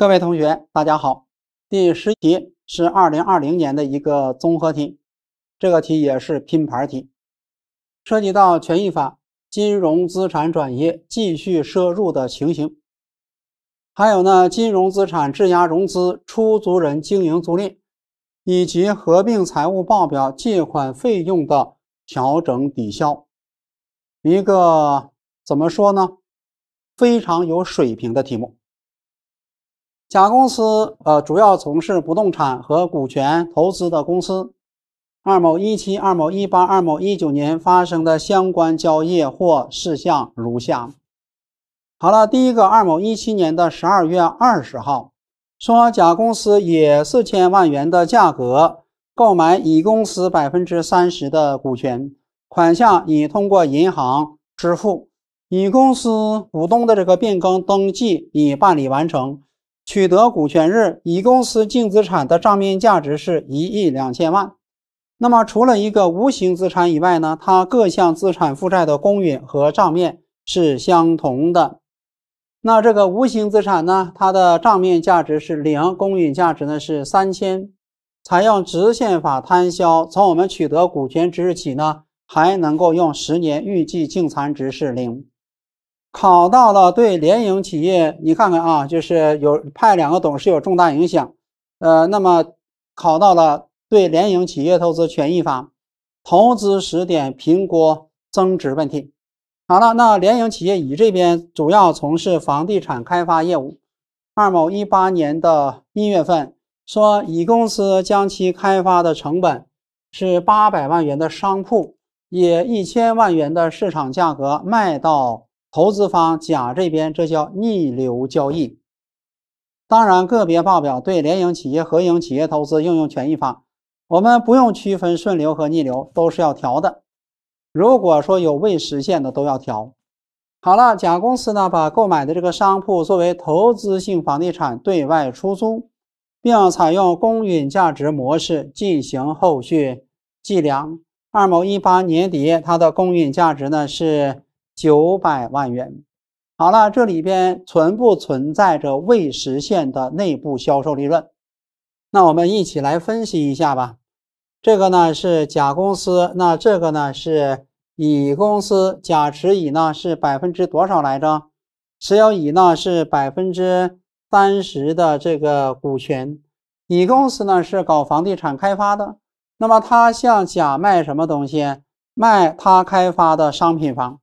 各位同学，大家好。第十题是二零二零年的一个综合题，这个题也是拼盘题，涉及到权益法、金融资产转移、继续涉入的情形，还有呢金融资产质押融资、出租人经营租赁，以及合并财务报表借款费用的调整抵消，一个怎么说呢？非常有水平的题目。甲公司，呃，主要从事不动产和股权投资的公司。二某一七、二某一八、二某一九年发生的相关交易或事项如下。好了，第一个，二某一七年的十二月二十号，说甲公司以四千万元的价格购买乙公司百分之三十的股权，款项已通过银行支付，乙公司股东的这个变更登记已办理完成。取得股权日，乙公司净资产的账面价值是一亿两千万。那么，除了一个无形资产以外呢，它各项资产负债的公允和账面是相同的。那这个无形资产呢，它的账面价值是零，公允价值呢是三千，采用直线法摊销。从我们取得股权之日起呢，还能够用十年，预计净残值是零。考到了对联营企业，你看看啊，就是有派两个董事有重大影响。呃，那么考到了对联营企业投资权益法、投资时点评估增值问题。好了，那联营企业乙这边主要从事房地产开发业务。二某一八年的一月份，说乙公司将其开发的成本是八百万元的商铺，以一千万元的市场价格卖到。投资方甲这边，这叫逆流交易。当然，个别报表对联营企业、合营企业投资应用权益法，我们不用区分顺流和逆流，都是要调的。如果说有未实现的，都要调。好了，甲公司呢，把购买的这个商铺作为投资性房地产对外出租，并采用公允价值模式进行后续计量。二某一八年底，它的公允价值呢是。九百万元。好了，这里边存不存在着未实现的内部销售利润？那我们一起来分析一下吧。这个呢是甲公司，那这个呢是乙公司。甲持乙呢是百分之多少来着？持有乙呢是百分之三十的这个股权。乙公司呢是搞房地产开发的，那么他向甲卖什么东西？卖他开发的商品房。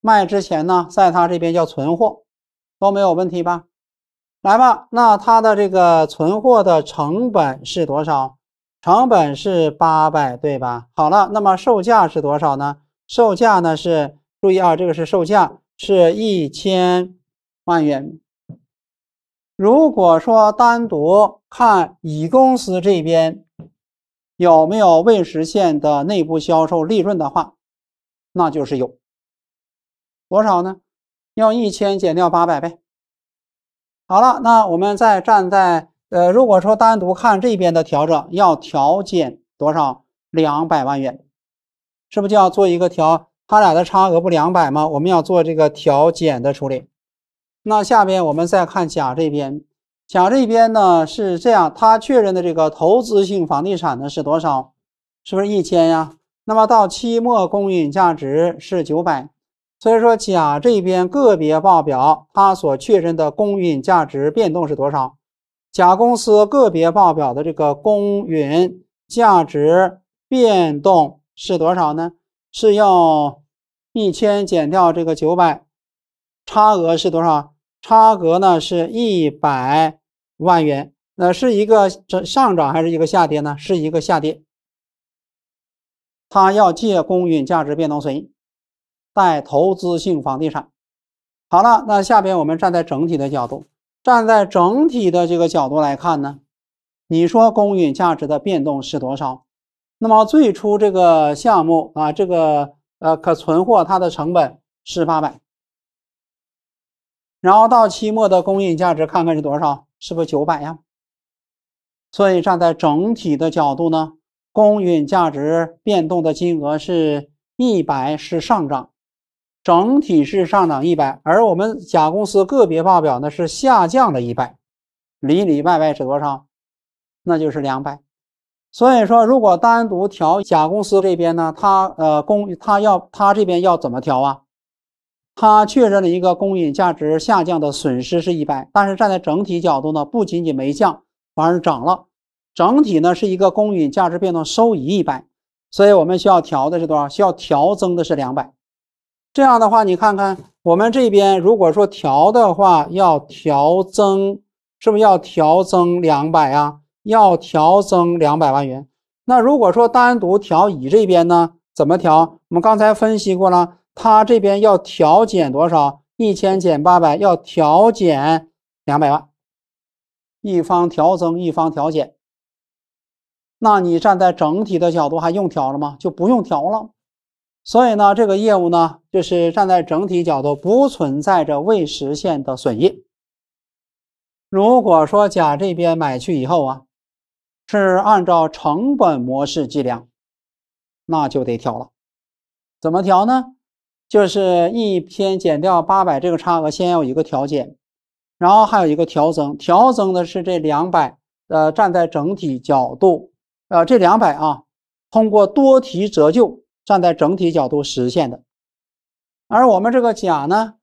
卖之前呢，在他这边叫存货，都没有问题吧？来吧，那他的这个存货的成本是多少？成本是八百，对吧？好了，那么售价是多少呢？售价呢是，注意啊，这个是售价，是一千万元。如果说单独看乙公司这边有没有未实现的内部销售利润的话，那就是有。多少呢？用一千减掉八百呗。好了，那我们再站在呃，如果说单独看这边的调整，要调减多少？两百万元，是不是就要做一个调？它俩的差额不两百吗？我们要做这个调减的处理。那下边我们再看甲这边，甲这边呢是这样，他确认的这个投资性房地产呢是多少？是不是一千呀？那么到期末公允价值是九百。所以说，甲这边个别报表它所确认的公允价值变动是多少？甲公司个别报表的这个公允价值变动是多少呢？是要一千减掉这个九百，差额是多少？差额呢是一百万元。那是一个这上涨还是一个下跌呢？是一个下跌。它要借公允价值变动损益。在投资性房地产，好了，那下边我们站在整体的角度，站在整体的这个角度来看呢？你说公允价值的变动是多少？那么最初这个项目啊，这个呃可存货它的成本是八百，然后到期末的公允价值看看是多少？是不是九百呀？所以站在整体的角度呢，公允价值变动的金额是一百，是上涨。整体是上涨一百，而我们甲公司个别报表呢是下降了一百，里里外外是多少？那就是两百。所以说，如果单独调甲公司这边呢，它呃公它要它这边要怎么调啊？它确认了一个公允价值下降的损失是一百，但是站在整体角度呢，不仅仅没降，反而涨了，整体呢是一个公允价值变动收益一百，所以我们需要调的是多少？需要调增的是两百。这样的话，你看看我们这边，如果说调的话，要调增，是不是要调增两百啊？要调增两百万元。那如果说单独调乙这边呢，怎么调？我们刚才分析过了，他这边要调减多少？一千减八百，要调减两百万。一方调增，一方调减。那你站在整体的角度，还用调了吗？就不用调了。所以呢，这个业务呢，就是站在整体角度不存在着未实现的损益。如果说甲这边买去以后啊，是按照成本模式计量，那就得调了。怎么调呢？就是一篇减掉八百这个差额，先有一个调减，然后还有一个调增。调增的是这两百，呃，站在整体角度，呃，这两百啊，通过多提折旧。站在整体角度实现的，而我们这个甲呢，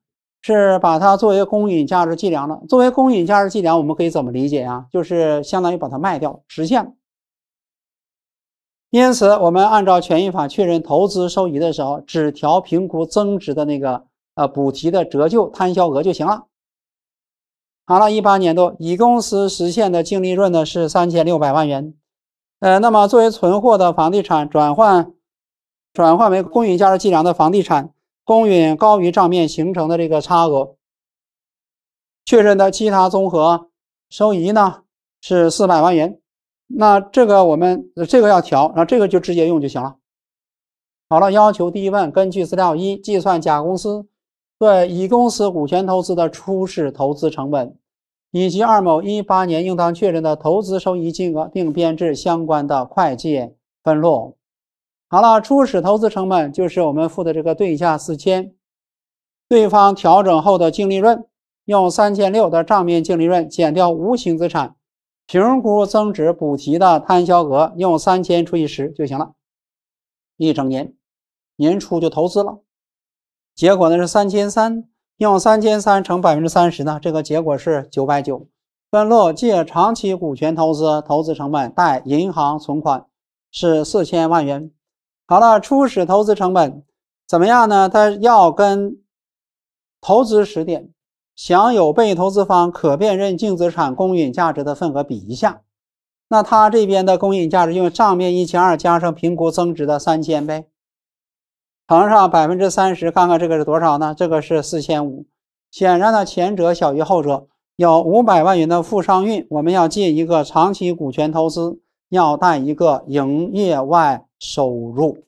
是把它作为公允价值计量的。作为公允价值计量，我们可以怎么理解呀？就是相当于把它卖掉，实现了。因此，我们按照权益法确认投资收益的时候，只调评估增值的那个呃补提的折旧摊销额就行了。好了，一八年度乙公司实现的净利润呢是三千六百万元，呃，那么作为存货的房地产转换。转换为公允价值计量的房地产，公允高于账面形成的这个差额，确认的其他综合收益呢是四百万元。那这个我们这个要调，那这个就直接用就行了。好了，要求第一问，根据资料一，计算甲公司对乙公司股权投资的初始投资成本，以及二某一八年应当确认的投资收益金额，并编制相关的会计分录。好了，初始投资成本就是我们付的这个对价四千，对方调整后的净利润用三千六的账面净利润减掉无形资产评估增值补提的摊销额，用三千除以十就行了。一整年年初就投资了，结果呢是三千三，用三千三乘百分之三十呢，这个结果是九百九。分录借长期股权投资投资成本，贷银行存款是四千万元。好了，初始投资成本怎么样呢？它要跟投资时点享有被投资方可辨认净资产公允价值的份额比一下。那它这边的公允价值用账面一千二加上评估增值的三千呗，乘上百分之三十，看看这个是多少呢？这个是四千五。显然呢，前者小于后者，有五百万元的负商运，我们要借一个长期股权投资。要带一个营业外收入。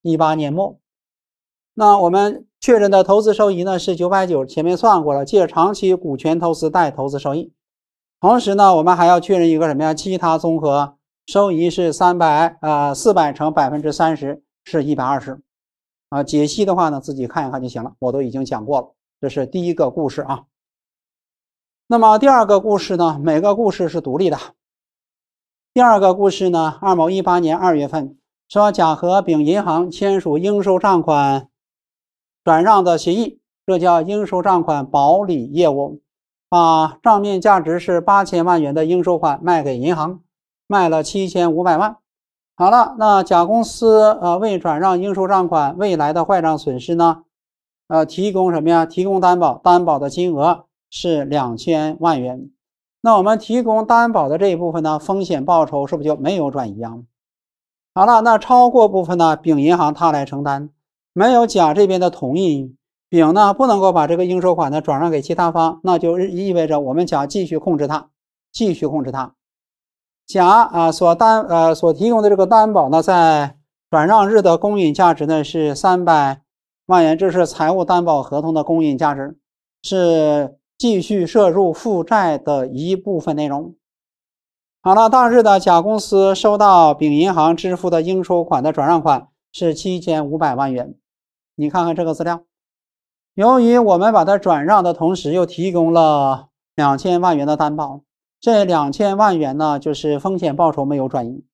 一八年末，那我们确认的投资收益呢是九百九，前面算过了，借长期股权投资贷投资收益。同时呢，我们还要确认一个什么呀？其他综合收益是三百啊，四百乘百分之三十是一百二十。啊，解析的话呢，自己看一看就行了，我都已经讲过了。这是第一个故事啊。那么第二个故事呢，每个故事是独立的。第二个故事呢，二某一八年二月份说，甲和丙银行签署应收账款转让的协议，这叫应收账款保理业务，把账面价值是八千万元的应收款卖给银行，卖了七千五百万。好了，那甲公司呃为转让应收账款未来的坏账损失呢，呃提供什么呀？提供担保，担保的金额是两千万元。那我们提供担保的这一部分呢，风险报酬是不是就没有转移啊？好了，那超过部分呢，丙银行他来承担。没有甲这边的同意，丙呢不能够把这个应收款呢转让给其他方。那就意味着我们甲继续控制它，继续控制它。甲啊所担呃所提供的这个担保呢，在转让日的公允价值呢是三百万元，这是财务担保合同的公允价值是。继续涉入负债的一部分内容。好了，当日的甲公司收到丙银行支付的应收款的转让款是七千五百万元。你看看这个资料，由于我们把它转让的同时又提供了两千万元的担保，这两千万元呢就是风险报酬没有转移，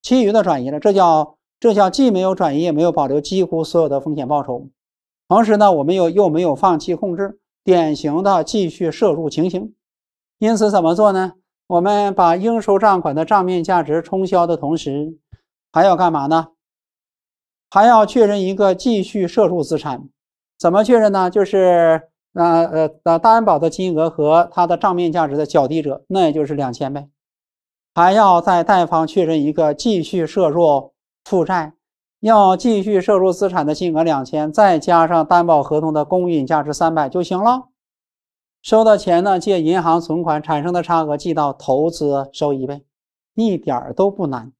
其余的转移了，这叫这叫既没有转移也没有保留几乎所有的风险报酬，同时呢，我们又又没有放弃控制。典型的继续摄入情形，因此怎么做呢？我们把应收账款的账面价值冲销的同时，还要干嘛呢？还要确认一个继续摄入资产，怎么确认呢？就是那呃，呃担保的金额和它的账面价值的较低者，那也就是两千呗。还要在贷方确认一个继续摄入负债。要继续涉入资产的金额两千，再加上担保合同的公允价值三百就行了。收到钱呢，借银行存款产生的差额记到投资收益呗，一点儿都不难。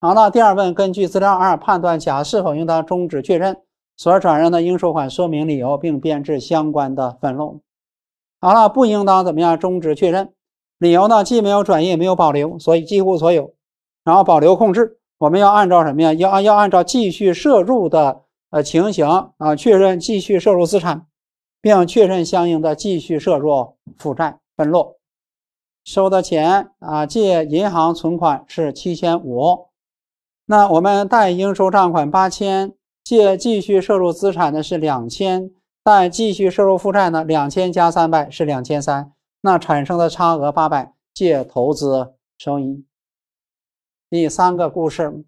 好了，第二问，根据资料二判断甲是否应当终止确认所转让的应收款，说明理由，并编制相关的分录。好了，不应当怎么样终止确认？理由呢？既没有转移，也没有保留，所以几乎所有，然后保留控制。我们要按照什么呀？要按要按照继续摄入的呃情形啊，确认继续摄入资产，并确认相应的继续摄入负债分录。收的钱啊，借银行存款是七千五，那我们贷应收账款八千，借继续摄入资产的是两千，贷继续摄入负债呢两千加三百是两千三，那产生的差额八百借投资收益。第三个故事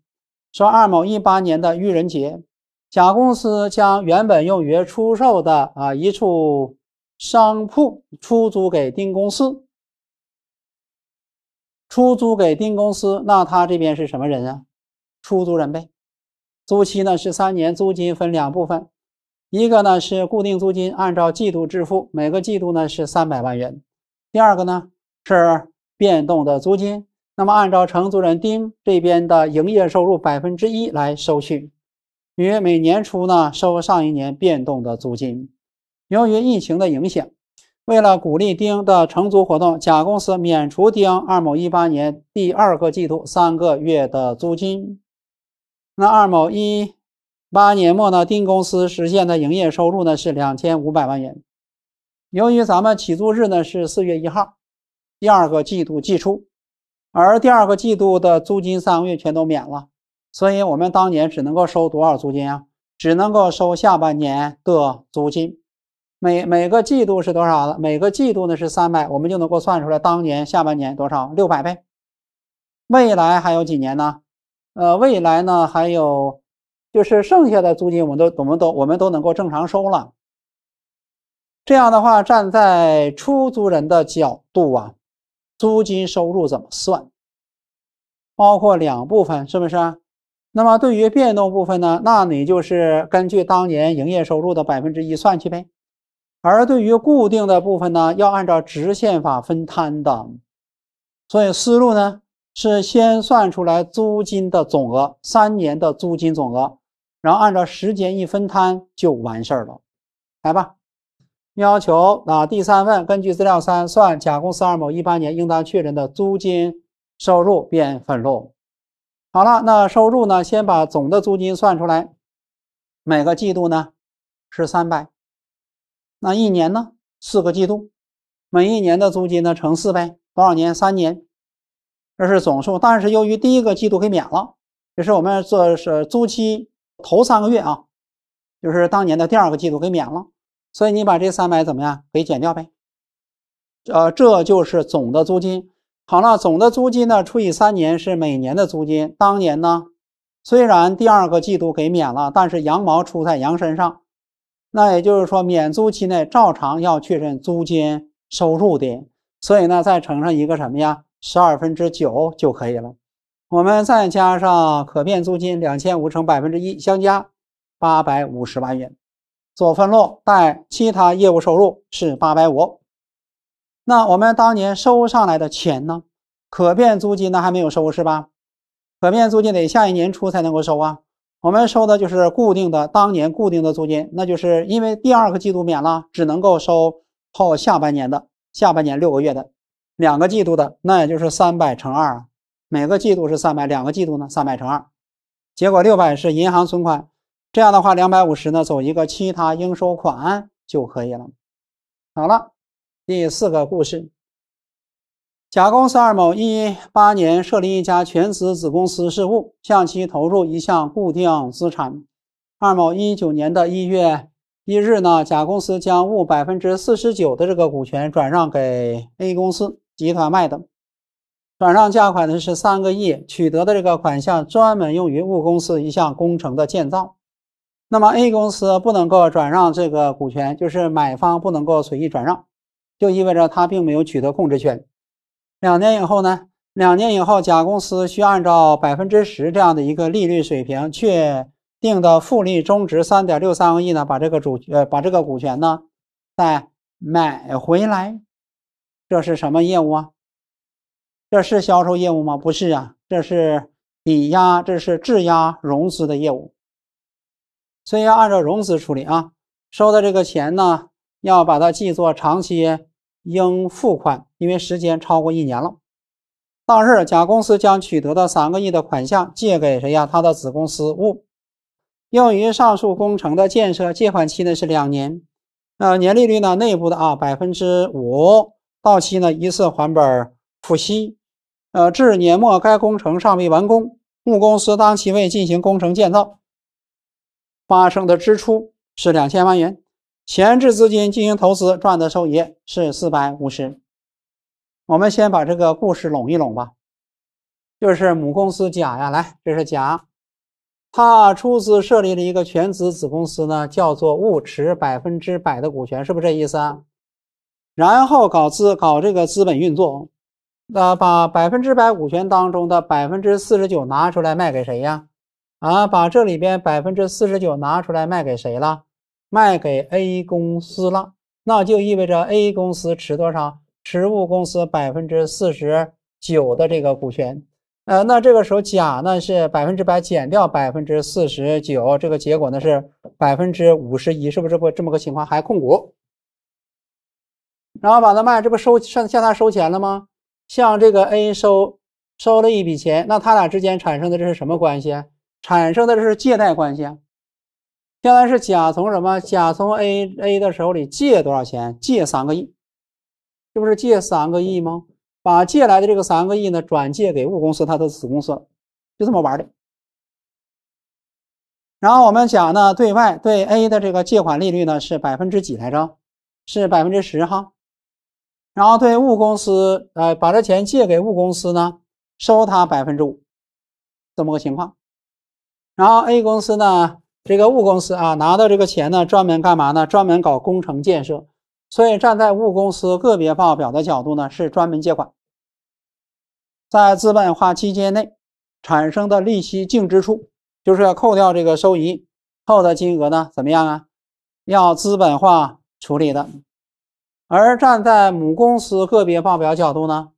说，二某一八年的愚人节，甲公司将原本用于出售的啊一处商铺出租给丁公司。出租给丁公司，那他这边是什么人啊？出租人呗。租期呢是三年，租金分两部分，一个呢是固定租金，按照季度支付，每个季度呢是三百万元。第二个呢是变动的租金。那么，按照承租人丁这边的营业收入百分之一来收取，于每年初呢收上一年变动的租金。由于疫情的影响，为了鼓励丁的承租活动，甲公司免除丁二某一八年第二个季度三个月的租金。那二某一八年末呢，丁公司实现的营业收入呢是两千五百万元。由于咱们起租日呢是四月一号，第二个季度季初。而第二个季度的租金三个月全都免了，所以我们当年只能够收多少租金啊？只能够收下半年的租金，每每个季度是多少了？每个季度呢是三百，我们就能够算出来当年下半年多少？六百呗。未来还有几年呢？呃，未来呢还有，就是剩下的租金我们都我们都我们都能够正常收了。这样的话，站在出租人的角度啊。租金收入怎么算？包括两部分，是不是？那么对于变动部分呢？那你就是根据当年营业收入的百分之一算去呗。而对于固定的部分呢，要按照直线法分摊的。所以思路呢是先算出来租金的总额，三年的租金总额，然后按照时间一分摊就完事儿了。来吧。要求啊，第三问，根据资料三算甲公司二某一八年应当确认的租金收入，变分录。好了，那收入呢？先把总的租金算出来，每个季度呢是三百，那一年呢四个季度，每一年的租金呢乘四呗，多少年？三年，这是总数。但是由于第一个季度给免了，就是我们做是租期头三个月啊，就是当年的第二个季度给免了。所以你把这三百怎么样给减掉呗？呃，这就是总的租金。好了，总的租金呢除以三年是每年的租金。当年呢，虽然第二个季度给免了，但是羊毛出在羊身上，那也就是说免租期内照常要确认租金收入的。所以呢，再乘上一个什么呀，十二分之九就可以了。我们再加上可变租金两千五乘百分之一，相加八百五十万元。左分录带其他业务收入是八百五，那我们当年收上来的钱呢？可变租金呢还没有收是吧？可变租金得下一年初才能够收啊。我们收的就是固定的，当年固定的租金，那就是因为第二个季度免了，只能够收后下半年的，下半年六个月的，两个季度的，那也就是三百乘二，每个季度是三百，两个季度呢三百乘二，结果六百是银行存款。这样的话，两百五十呢，走一个其他应收款就可以了。好了，第四个故事：甲公司二某一八年设立一家全资子公司务，向其投入一项固定资产。二某一九年的一月一日呢，甲公司将误百分之四十九的这个股权转让给 A 公司集团卖的，转让价款呢是三个亿，取得的这个款项专门用于物公司一项工程的建造。那么 A 公司不能够转让这个股权，就是买方不能够随意转让，就意味着他并没有取得控制权。两年以后呢？两年以后，甲公司需按照百分之十这样的一个利率水平确定的复利终值三点六三亿呢，把这个主呃把这个股权呢再买回来。这是什么业务啊？这是销售业务吗？不是啊，这是抵押，这是质押融资的业务。所以要按照融资处理啊，收的这个钱呢，要把它记作长期应付款，因为时间超过一年了。当日，甲公司将取得的三个亿的款项借给谁呀？他的子公司戊，用于上述工程的建设。借款期呢是两年，呃，年利率呢内部的啊，百分之五。到期呢一次还本付息。呃，至年末该工程尚未完工，戊公司当其未进行工程建造。发生的支出是两千万元，闲置资金进行投资赚的收益是四百五十。我们先把这个故事拢一拢吧，就是母公司甲呀，来，这是甲，他出资设立了一个全资子公司呢，叫做物持百分之百的股权，是不是这意思啊？然后搞资搞这个资本运作，那把百分之百股权当中的百分之四十九拿出来卖给谁呀？啊，把这里边百分之四十九拿出来卖给谁了？卖给 A 公司了，那就意味着 A 公司持多少？持物公司百分之四十九的这个股权。呃，那这个时候甲呢是百分之百减掉百分之四十九，这个结果呢是百分之五十一，是不是这么这么个情况？还控股，然后把它卖，这不收向向他收钱了吗？向这个 A 收收了一笔钱，那他俩之间产生的这是什么关系？产生的是借贷关系啊，原来是甲从什么？甲从 A A 的手里借多少钱？借三个亿，这不是借三个亿吗？把借来的这个三个亿呢，转借给物公司它的子公司，就这么玩的。然后我们甲呢，对外对 A 的这个借款利率呢是百分之几来着？是百分之十哈。然后对物公司，呃，把这钱借给物公司呢，收他百分之五，怎么个情况？然后 A 公司呢，这个物公司啊，拿到这个钱呢，专门干嘛呢？专门搞工程建设。所以站在物公司个别报表的角度呢，是专门借款，在资本化期间内产生的利息净支出，就是要扣掉这个收益后的金额呢，怎么样啊？要资本化处理的。而站在母公司个别报表角度呢，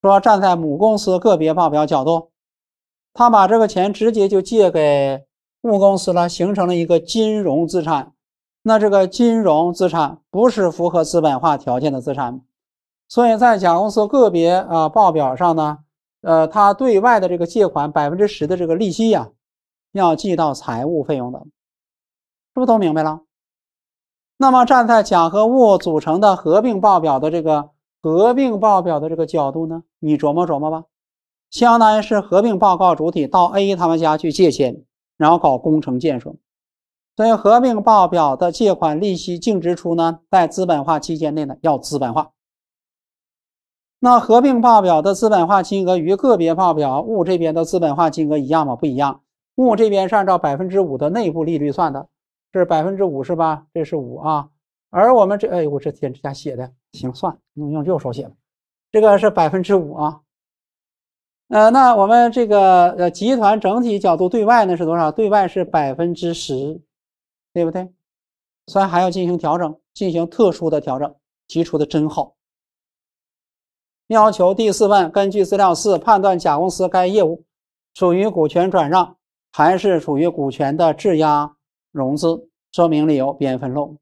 说站在母公司个别报表角度。他把这个钱直接就借给物公司了，形成了一个金融资产。那这个金融资产不是符合资本化条件的资产，所以在甲公司个别啊报表上呢，呃，他对外的这个借款百分之十的这个利息啊，要记到财务费用的，是不是都明白了？那么站在甲和物组成的合并报表的这个合并报表的这个角度呢，你琢磨琢磨吧。相当于是合并报告主体到 A 他们家去借钱，然后搞工程建设。所以合并报表的借款利息净支出呢，在资本化期间内呢要资本化。那合并报表的资本化金额与个别报表物这边的资本化金额一样吗？不一样。物这边是按照百分之五的内部利率算的，是百分之五是吧？这是五啊。而我们这哎，我这天这家写的，行，算了，用用右手写吧。这个是百分之五啊。呃，那我们这个呃集团整体角度对外呢是多少？对外是百分之十，对不对？所以还要进行调整，进行特殊的调整。提出的真好，要求第四问：根据资料四判断甲公司该业务属于股权转让还是属于股权的质押融资？说明理由，编分录。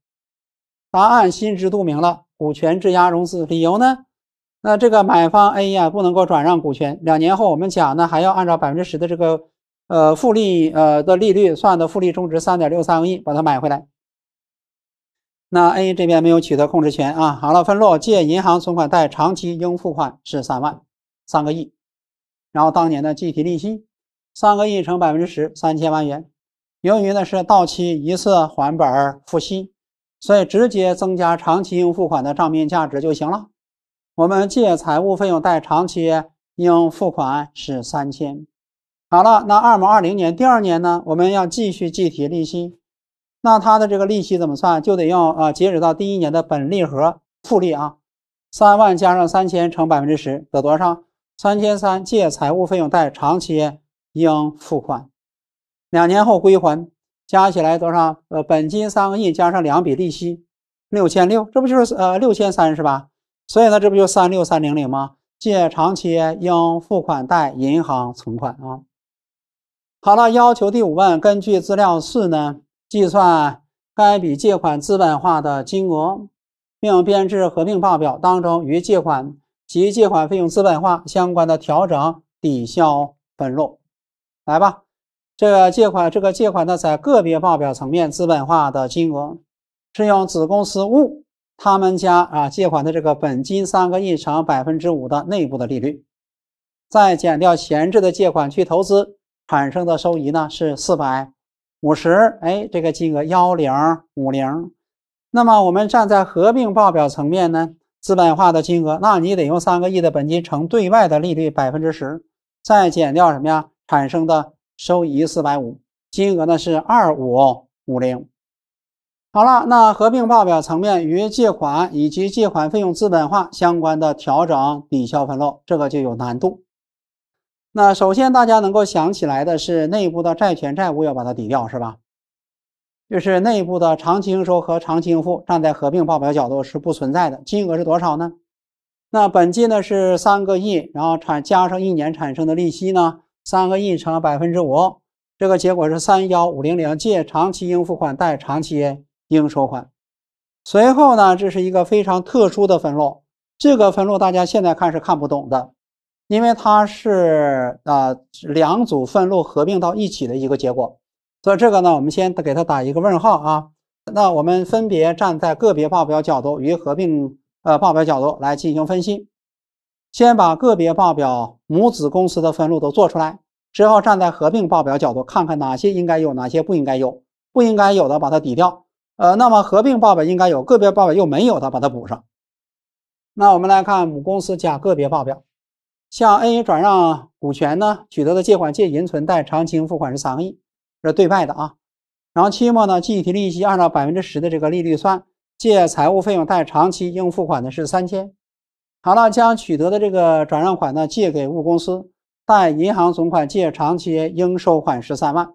答案心知肚明了，股权质押融资。理由呢？那这个买方 A 呀，不能够转让股权。两年后，我们讲呢，还要按照百分之十的这个呃复利呃的利率算的复利终值三点六三个亿，把它买回来。那 A 这边没有取得控制权啊。好了，分录借银行存款贷长期应付款是三万三个亿，然后当年的计提利息三个亿乘百分之十三千万元。由于呢是到期一次还本付息，所以直接增加长期应付款的账面价值就行了。我们借财务费用贷长期应付款是三千。好了，那二毛二零年第二年呢？我们要继续计提利息。那它的这个利息怎么算？就得用啊，截止到第一年的本利和复利啊，三万加上三千乘百分之十得多少？三千三借财务费用贷长期应付款，两年后归还，加起来多少？呃，本金三个亿加上两笔利息六千六，这不就是呃六千三是吧？所以呢，这不就三六三零零吗？借长期应付款，贷银行存款啊。好了，要求第五问，根据资料四呢，计算该笔借款资本化的金额，并编制合并报表当中与借款及借款费用资本化相关的调整抵消分录。来吧，这个借款，这个借款呢，在个别报表层面资本化的金额是用子公司物他们家啊，借款的这个本金三个亿，乘百分之五的内部的利率，再减掉闲置的借款去投资产生的收益呢，是四百五十，哎，这个金额幺零五零。那么我们站在合并报表层面呢，资本化的金额，那你得用三个亿的本金乘对外的利率百分之十，再减掉什么呀？产生的收益四百五，金额呢是二五五零。好了，那合并报表层面与借款以及借款费用资本化相关的调整抵消分录，这个就有难度。那首先大家能够想起来的是内部的债权债务要把它抵掉，是吧？就是内部的长期应收和长期应付，站在合并报表角度是不存在的。金额是多少呢？那本金呢是三个亿，然后产加上一年产生的利息呢，三个亿乘百分之五，这个结果是三幺五零零，借长期应付款，贷长期。应收款，随后呢，这是一个非常特殊的分录，这个分录大家现在看是看不懂的，因为它是啊两组分录合并到一起的一个结果，所以这个呢，我们先给它打一个问号啊。那我们分别站在个别报表角度与合并呃报表角度来进行分析，先把个别报表母子公司的分录都做出来，之后站在合并报表角度看看哪些应该有，哪些不应该有，不应该有的把它抵掉。呃，那么合并报表应该有个别报表又没有的，把它补上。那我们来看母公司加个别报表，向 A 转让股权呢，取得的借款借银存贷长期付款是三个亿，这对外的啊。然后期末呢，计提利息按照百分之十的这个利率算，借财务费用贷长期应付款的是三千。好了，将取得的这个转让款呢借给物公司，贷银行存款借长期应收款十三万。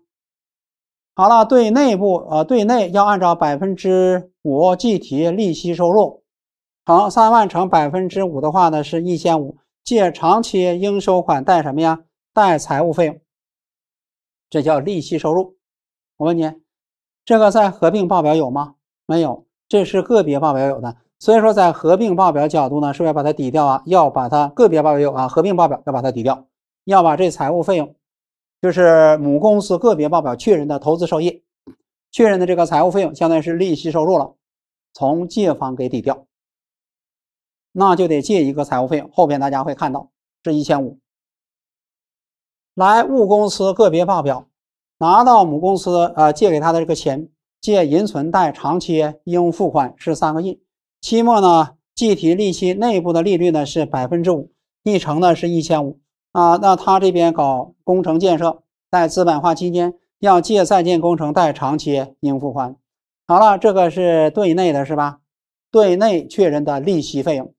好了，对内部，呃，对内要按照百分之五计提利息收入，好，三万乘百分之五的话呢是一千五，借长期应收款，贷什么呀？贷财务费用，这叫利息收入。我问你，这个在合并报表有吗？没有，这是个别报表有的。所以说在合并报表角度呢，是不是要把它抵掉啊，要把它个别报表有啊，合并报表要把它抵掉，要把这财务费用。就是母公司个别报表确认的投资收益，确认的这个财务费用相当于是利息收入了，从借方给抵掉，那就得借一个财务费用。后边大家会看到是一千五。来，物公司个别报表拿到母公司呃借给他的这个钱，借银存贷长期应付款是三个亿，期末呢计提利息，内部的利率呢是百分之五，一成呢是一千五。啊，那他这边搞工程建设，在资本化期间要借在建工程贷长期应付款。好了，这个是对内的是吧？对内确认的利息费用，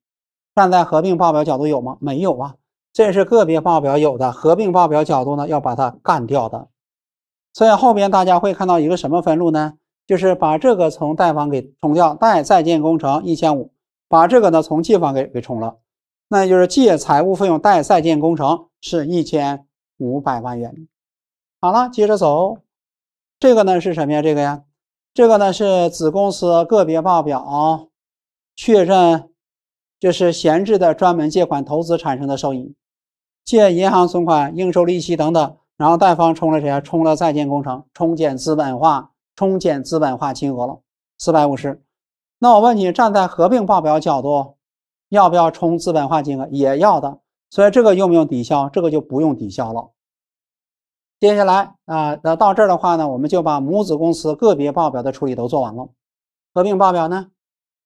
站在合并报表角度有吗？没有啊，这是个别报表有的，合并报表角度呢要把它干掉的。所以后边大家会看到一个什么分录呢？就是把这个从贷方给冲掉，贷在建工程一千五，把这个呢从借方给给冲了。那就是借财务费用贷在建工程是一千五百万元。好了，接着走，这个呢是什么呀？这个呀，这个呢是子公司个别报表确认，这是闲置的专门借款投资产生的收益，借银行存款、应收利息等等，然后贷方冲了谁呀？冲了在建工程，冲减资本化，冲减资本化金额了四百五十。那我问你，站在合并报表角度？要不要冲资本化金额也要的，所以这个用不用抵消？这个就不用抵消了。接下来啊，那到这儿的话呢，我们就把母子公司个别报表的处理都做完了。合并报表呢？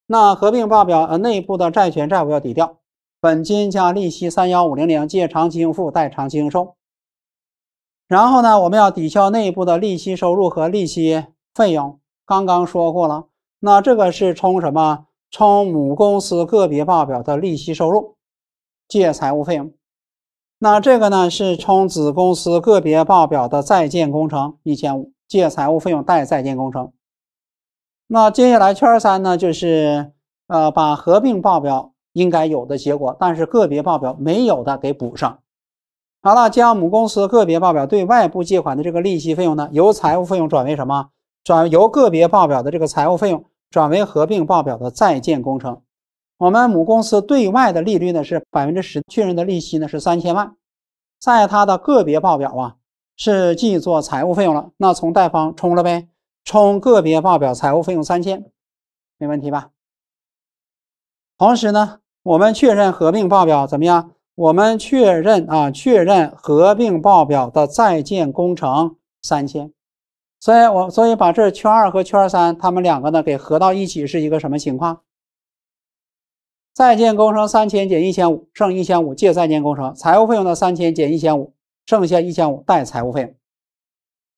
那合并报表呃，内部的债权债务要抵掉，本金加利息三幺五零零借长期应付贷长期应收。然后呢，我们要抵消内部的利息收入和利息费用。刚刚说过了，那这个是冲什么？冲母公司个别报表的利息收入，借财务费用。那这个呢是冲子公司个别报表的在建工程一千五，借财务费用，贷在建工程。那接下来圈三呢就是呃把合并报表应该有的结果，但是个别报表没有的给补上。好了，将母公司个别报表对外部借款的这个利息费用呢，由财务费用转为什么？转由个别报表的这个财务费用。转为合并报表的在建工程，我们母公司对外的利率呢是百分之十，确认的利息呢是三千万，在它的个别报表啊是记作财务费用了，那从贷方冲了呗，冲个别报表财务费用三千，没问题吧？同时呢，我们确认合并报表怎么样？我们确认啊，确认合并报表的在建工程三千。所以我所以把这圈二和圈三，它们两个呢给合到一起是一个什么情况？在建工程三千减一千五，剩一千五借在建工程，财务费用的三千减一千五，剩下一千五贷财务费用。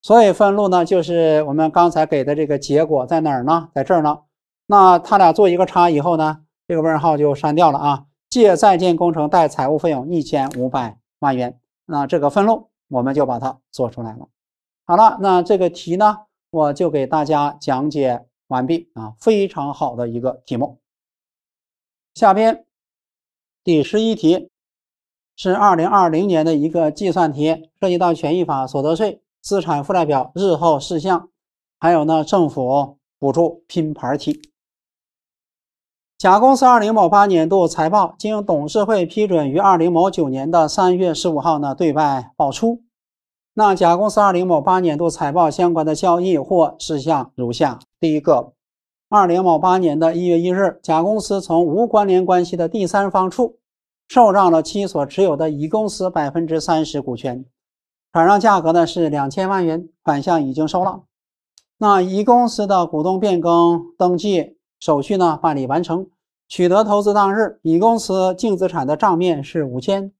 所以分录呢就是我们刚才给的这个结果在哪儿呢？在这儿呢。那他俩做一个差以后呢，这个问号就删掉了啊。借在建工程，贷财务费用一千五百万元。那这个分录我们就把它做出来了。好了，那这个题呢，我就给大家讲解完毕啊，非常好的一个题目。下边第十一题是二零二零年的一个计算题，涉及到权益法、所得税、资产负债表日后事项，还有呢政府补助拼盘题。甲公司二零某八年度财报经董事会批准，于二零某九年的三月十五号呢对外报出。那甲公司二零某八年度财报相关的交易或事项如下：第一个，二零某八年的一月一日，甲公司从无关联关系的第三方处受让了其所持有的乙公司百分之三十股权，转让价格呢是两千万元，款项已经收了。那乙公司的股东变更登记手续呢办理完成，取得投资当日，乙公司净资产的账面是五千。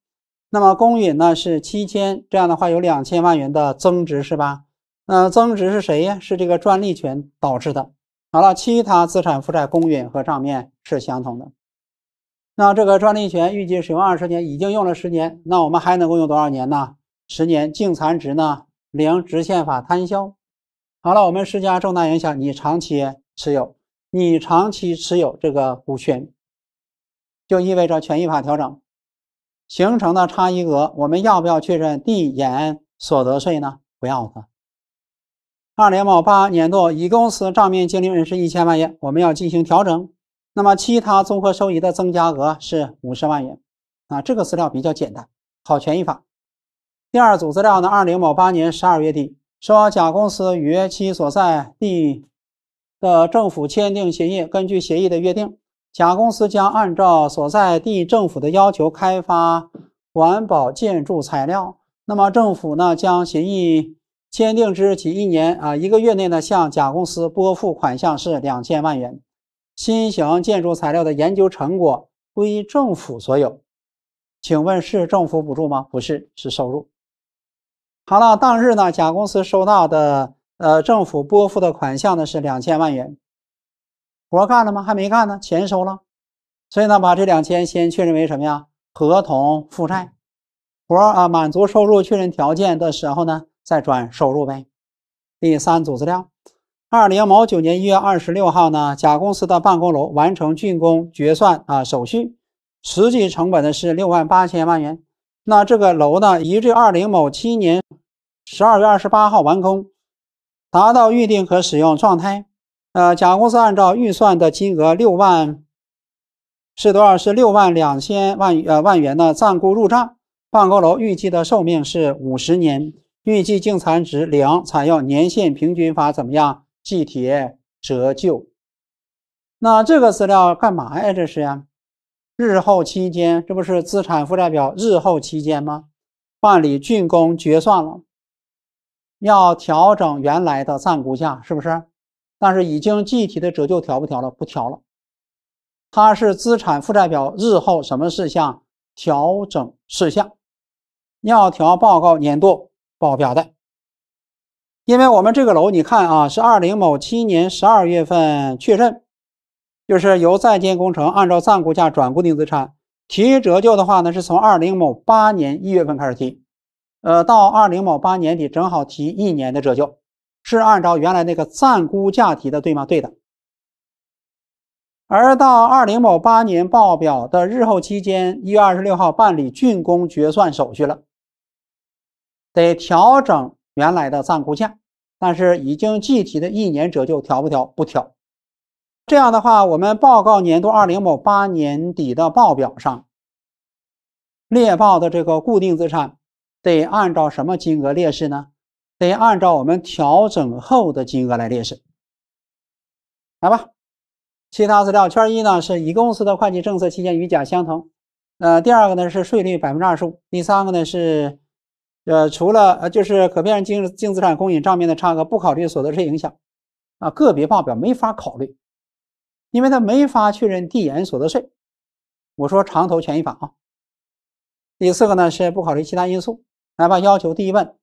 那么公允呢是七千，这样的话有两千万元的增值是吧？那增值是谁呀？是这个专利权导致的。好了，其他资产负债公允和账面是相同的。那这个专利权预计使用二十年，已经用了十年，那我们还能够用多少年呢？十年净残值呢？零直线法摊销。好了，我们施加重大影响，你长期持有，你长期持有这个股权，就意味着权益法调整。形成的差额，我们要不要确认递延所得税呢？不要的。二零某八年度，乙公司账面净利润是一千万元，我们要进行调整。那么，其他综合收益的增加额是五十万元。啊，这个资料比较简单，考权益法。第二组资料呢，二零某八年十二月底，说甲公司与其所在地的政府签订协议，根据协议的约定。甲公司将按照所在地政府的要求开发环保建筑材料。那么政府呢，将协议签订之日起一年啊一个月内呢，向甲公司拨付款项是两千万元。新型建筑材料的研究成果归政府所有。请问是政府补助吗？不是，是收入。好了，当日呢，甲公司收到的呃政府拨付的款项呢是两千万元。活干了吗？还没干呢。钱收了，所以呢，把这两千先确认为什么呀？合同负债。活啊，满足收入确认条件的时候呢，再转收入呗。第三组资料：二零某九年一月二十六号呢，甲公司的办公楼完成竣工决算啊手续，实际成本呢是六万八千万元。那这个楼呢，一至二零某七年十二月二十八号完工，达到预定可使用状态。呃，甲公司按照预算的金额六万是多少？是六万两千万呃万元呢？暂估入账办公楼预计的寿命是五十年，预计净残值零，采用年限平均法怎么样计提折旧？那这个资料干嘛呀？这是呀，日后期间，这不是资产负债表日后期间吗？办理竣工决算了，要调整原来的暂估价，是不是？但是已经计提的折旧调不调了？不调了，它是资产负债表日后什么事项调整事项，要调报告年度报表的。因为我们这个楼，你看啊，是二零某七年十二月份确认，就是由在建工程按照暂估价转固定资产提折旧的话呢，是从二零某八年一月份开始提，呃，到二零某八年底正好提一年的折旧。是按照原来那个暂估价提的，对吗？对的。而到二零某八年报表的日后期间，一月二十六号办理竣工决算手续了，得调整原来的暂估价，但是已经计提的一年折旧调不调？不调。这样的话，我们报告年度二零某八年底的报表上，猎豹的这个固定资产得按照什么金额列示呢？得按照我们调整后的金额来列示，来吧。其他资料圈一呢是乙公司的会计政策期间与甲相同。呃，第二个呢是税率百分之二十五。第三个呢是，呃，除了呃就是可变净净资产公允账面的差额不考虑所得税影响啊，个别报表没法考虑，因为它没法确认递延所得税。我说长投权益法啊。第四个呢是不考虑其他因素，来吧。要求第一问。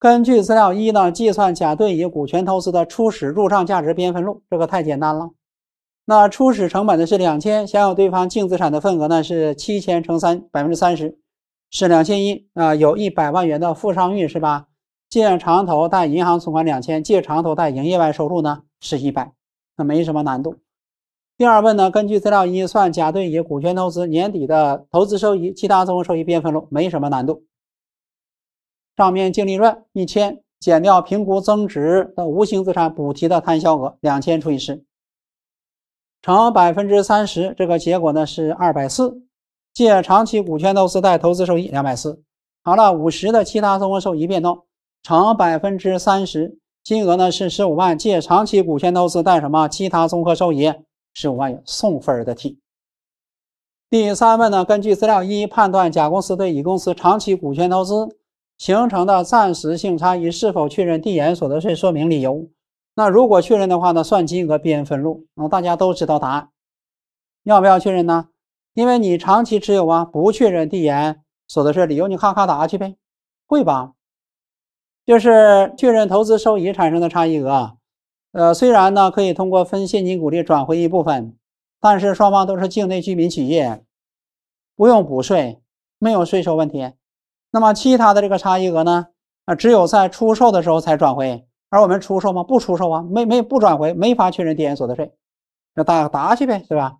根据资料一呢，计算甲对乙股权投资的初始入账价值，编分录，这个太简单了。那初始成本呢是两千，享有对方净资产的份额呢是七千乘三百分之三十，是两千一啊，有一百万元的负商誉是吧？借长投，贷银行存款两千，借长投，贷营业外收入呢是一百，那没什么难度。第二问呢，根据资料一算甲对乙股权投资年底的投资收益、其他综合收益编分录，没什么难度。账面净利润一千，减掉评估增值的无形资产补提的摊销额两千除以十，乘百分之三十，这个结果呢是二百四，借长期股权投资贷投资收益两百四。好了，五十的其他综合收益变动乘百分之三十，金额呢是十五万，借长期股权投资贷什么？其他综合收益十五万元，送分的题。第三问呢，根据资料一判断甲公司对乙公司长期股权投资。形成的暂时性差异是否确认递延所得税？说明理由。那如果确认的话呢，算金额编分录。那大家都知道答案，要不要确认呢？因为你长期持有啊，不确认递延所得税。理由你咔咔答去呗，会吧？就是确认投资收益产生的差异额。呃，虽然呢可以通过分现金股利转回一部分，但是双方都是境内居民企业，不用补税，没有税收问题。那么其他的这个差异额呢？啊，只有在出售的时候才转回，而我们出售吗？不出售啊，没没不转回，没法确认递延所得税，就答答去呗，对吧？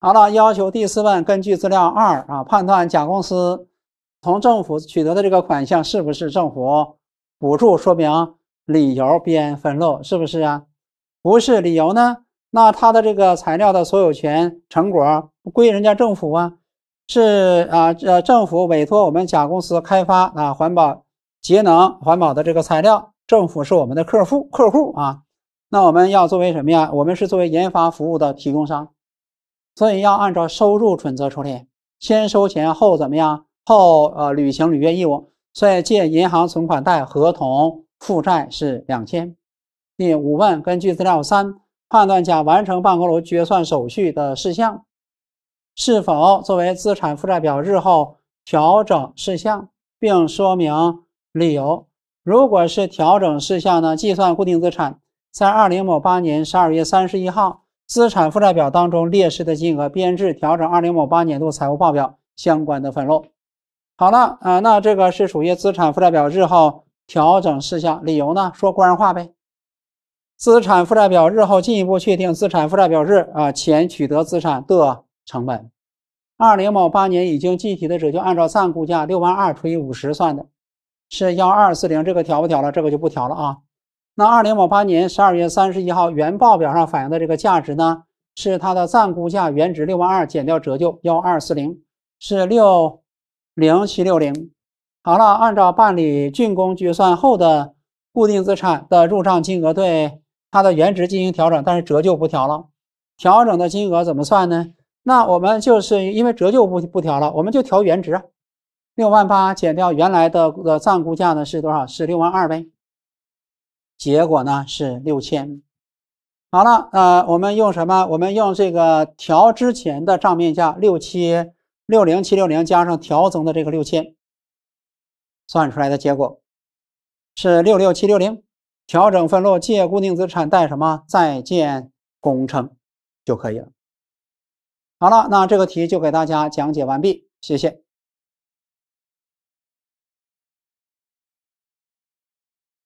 好了，要求第四问，根据资料二啊，判断甲公司从政府取得的这个款项是不是政府补助，说明理由边分漏，是不是啊？不是，理由呢？那他的这个材料的所有权成果归人家政府啊？是啊，呃，政府委托我们甲公司开发啊环保、节能、环保的这个材料，政府是我们的客户，客户啊，那我们要作为什么呀？我们是作为研发服务的提供商，所以要按照收入准则处理，先收钱后怎么样？后呃履行履约义务，所以借银行存款贷合同负债是两千，第五问，根据资料三判断，甲完成办公楼决算手续的事项。是否作为资产负债表日后调整事项，并说明理由？如果是调整事项呢？计算固定资产在二零某八年十二月三十一号资产负债表当中列示的金额，编制调整二零某八年度财务报表相关的分录。好了啊，那这个是属于资产负债表日后调整事项，理由呢说官话呗？资产负债表日后进一步确定资产负债表日啊前取得资产的。成本，二零某八年已经计提的折旧，按照暂估价六万二除以五十算的，是幺二四零，这个调不调了？这个就不调了啊。那二零某八年十二月三十一号，原报表上反映的这个价值呢，是它的暂估价原值六万二减掉折旧幺二四零，是六零七六零。好了，按照办理竣工决算后的固定资产的入账金额对它的原值进行调整，但是折旧不调了。调整的金额怎么算呢？那我们就是因为折旧不不调了，我们就调原值，六万八减掉原来的呃账估价呢是多少？是六万二呗。结果呢是六千。好了，呃，我们用什么？我们用这个调之前的账面价六七六零七六零加上调整的这个六千，算出来的结果是六六七六零。调整分录借固定资产，贷什么在建工程就可以了。好了，那这个题就给大家讲解完毕，谢谢。